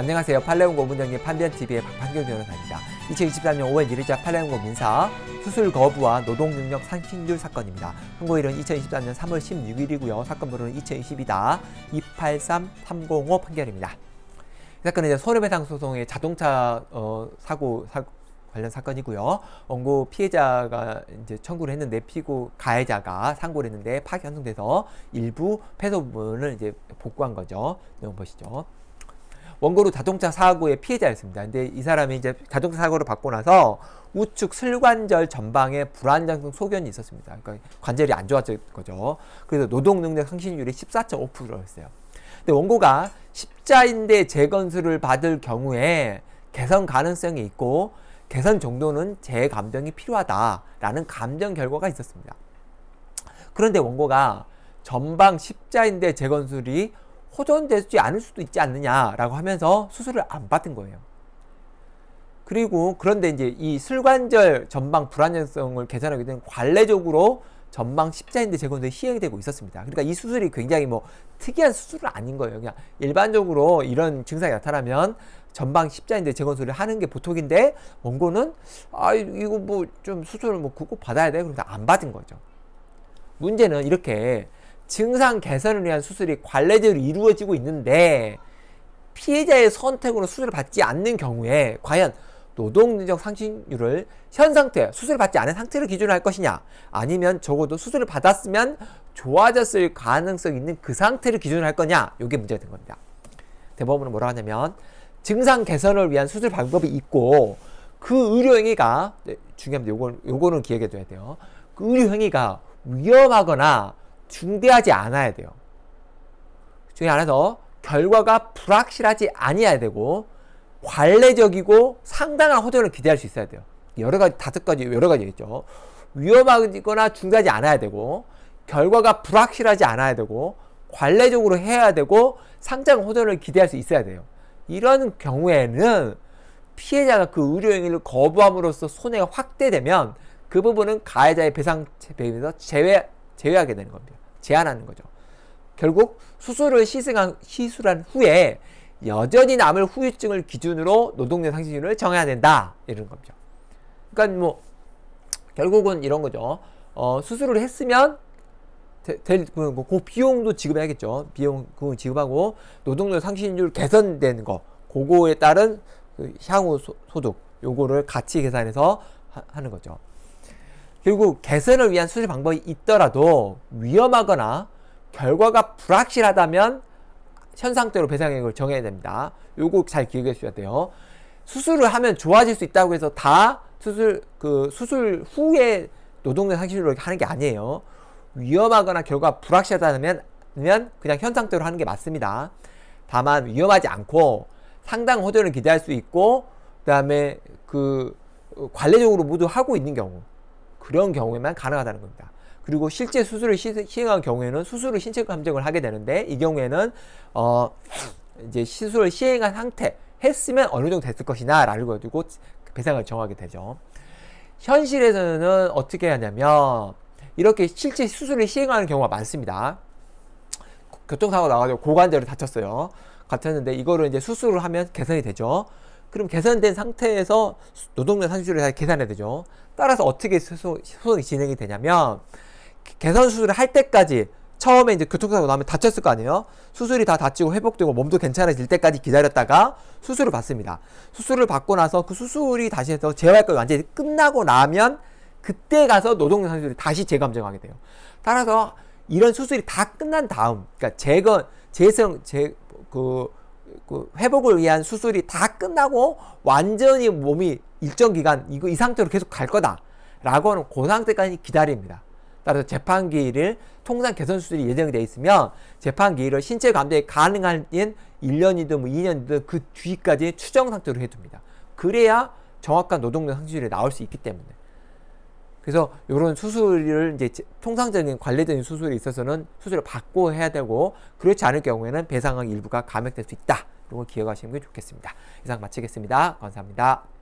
안녕하세요. 팔레온고 문장님 판변TV의 박판결 변호사입니다. 2023년 5월 1일자 팔레온고 민사 수술 거부와 노동능력 상실률 사건입니다. 선고일은 2023년 3월 16일이고요. 사건 번호는 2 0 2 2 283305 판결입니다. 이 사건은 이제 손해배상 소송의 자동차 어, 사고, 사 관련 사건이고요. 원고 피해자가 이제 청구를 했는데 피고 가해자가 상고를 했는데 파기 환송돼서 일부 패소 부분을 이제 복구한 거죠. 내용 보시죠. 원고로 자동차 사고의 피해자였습니다. 근데 이 사람이 이제 자동차 사고를 받고 나서 우측 슬관절 전방에 불안정성 소견이 있었습니다. 그러니까 관절이 안 좋았을 거죠. 그래서 노동 능력 상실률이 14.5%였어요. 근데 원고가 십자인대 재건수를 받을 경우에 개선 가능성이 있고 개선 정도는 재감정이 필요하다라는 감정 결과가 있었습니다. 그런데 원고가 전방 십자인대 재건술이 호전되지 않을 수도 있지 않느냐라고 하면서 수술을 안 받은 거예요. 그리고 그런데 이제 이 슬관절 전방 불안정성을 개선하게 된 관례적으로 전방 십자인대 재건도 시행이 되고 있었습니다. 그러니까 이 수술이 굉장히 뭐 특이한 수술은 아닌 거예요. 그냥 일반적으로 이런 증상이 나타나면 전방 십자인대 재건술을 하는 게 보통인데 원고는 아 이거 뭐 좀 수술을 뭐 굳고 받아야 돼. 그래서 안 받은 거죠. 문제는 이렇게 증상 개선을 위한 수술이 관례대로 이루어지고 있는데 피해자의 선택으로 수술을 받지 않는 경우에 과연 노동능력 상실률을 현 상태, 수술을 받지 않은 상태를 기준으로 할 것이냐 아니면 적어도 수술을 받았으면 좋아졌을 가능성이 있는 그 상태를 기준으로 할 거냐 이게 문제가 된 겁니다. 대법원은 뭐라 고 하냐면 증상 개선을 위한 수술 방법이 있고 그 의료행위가 네, 중요합니다. 요건, 요거는 기억해 둬야 돼요. 그 의료행위가 위험하거나 중대하지 않아야 돼요. 중에 안에서 결과가 불확실하지 아니어야 되고 관례적이고 상당한 호전을 기대할 수 있어야 돼요. 여러 가지 다섯 가지 여러 가지 있죠. 위험하거나 중대하지 않아야 되고 결과가 불확실하지 않아야 되고 관례적으로 해야 되고 상장 호전을 기대할 수 있어야 돼요. 이런 경우에는 피해자가 그 의료 행위를 거부함으로써 손해가 확대되면 그 부분은 가해자의 배상 배임에서 제외 제외하게 되는 겁니다. 제한하는 거죠. 결국 수술을 시승한, 시술한 후에 여전히 남을 후유증을 기준으로 노동력 상승률을 정해야 된다. 이런 겁니다. 그러니까 뭐 결국은 이런 거죠. 어, 수술을 했으면 될, 그, 그, 그 비용도 지급해야겠죠. 비용 그 지급하고 노동력 상승률 개선된 거 그거에 따른 그 향후 소, 소득 요거를 같이 계산해서 하, 하는 거죠. 결국 개선을 위한 수술 방법이 있더라도 위험하거나 결과가 불확실하다면 현상대로 배상액을 정해야 됩니다. 요거 잘 기억해 주셔야 돼요. 수술을 하면 좋아질 수 있다고 해서 다 수술 그 수술 후에 노동력 상실로 하는 게 아니에요. 위험하거나 결과 불확실하다면 그냥 현상대로 하는 게 맞습니다. 다만 위험하지 않고 상당 호전을 기대할 수 있고 그다음에 그 관례적으로 모두 하고 있는 경우 그런 경우에만 가능하다는 겁니다. 그리고 실제 수술을 시행한 경우에는 수술을 신체 감정을 하게 되는데 이 경우에는 어 이제 시술을 시행한 상태 했으면 어느 정도 됐을 것이나 라는 걸 두고 배상을 정하게 되죠. 현실에서는 어떻게 하냐면 이렇게 실제 수술을 시행하는 경우가 많습니다. 교통사고 나가지고 고관절을 다쳤어요. 같았는데 이거를 이제 수술을 하면 개선이 되죠. 그럼 계산된 상태에서 노동력 산출을 다 계산해야 되죠. 따라서 어떻게 소송, 소이 진행이 되냐면 개선 수술을 할 때까지 처음에 이제 교통사고 나면 다쳤을 거 아니에요? 수술이 다 다치고 회복되고 몸도 괜찮아질 때까지 기다렸다가 수술을 받습니다. 수술을 받고 나서 그 수술이 다시 해서 재활까지 완전히 끝나고 나면 그때 가서 노동력 산출이 다시 재감정하게 돼요. 따라서 이런 수술이 다 끝난 다음, 그러니까 재건, 재성, 재, 그, 그 회복을 위한 수술이 다 끝나고 완전히 몸이 일정 기간 이거 이 상태로 계속 갈 거다라고 하는 그 상태까지 기다립니다. 따라서 재판기일을 통상 개선 수술이 예정되어 있으면 재판기일을 신체 감독이 가능한 1년이든 뭐 2년이든 그 뒤까지 추정 상태로 해둡니다. 그래야 정확한 노동력 상실이 나올 수 있기 때문에. 그래서 이런 수술을 이제 통상적인 관례적인 수술에 있어서는 수술을 받고 해야 되고 그렇지 않을 경우에는 배상액 일부가 감액될 수 있다. 이런 기억하시는 게 좋겠습니다. 이상 마치겠습니다. 감사합니다.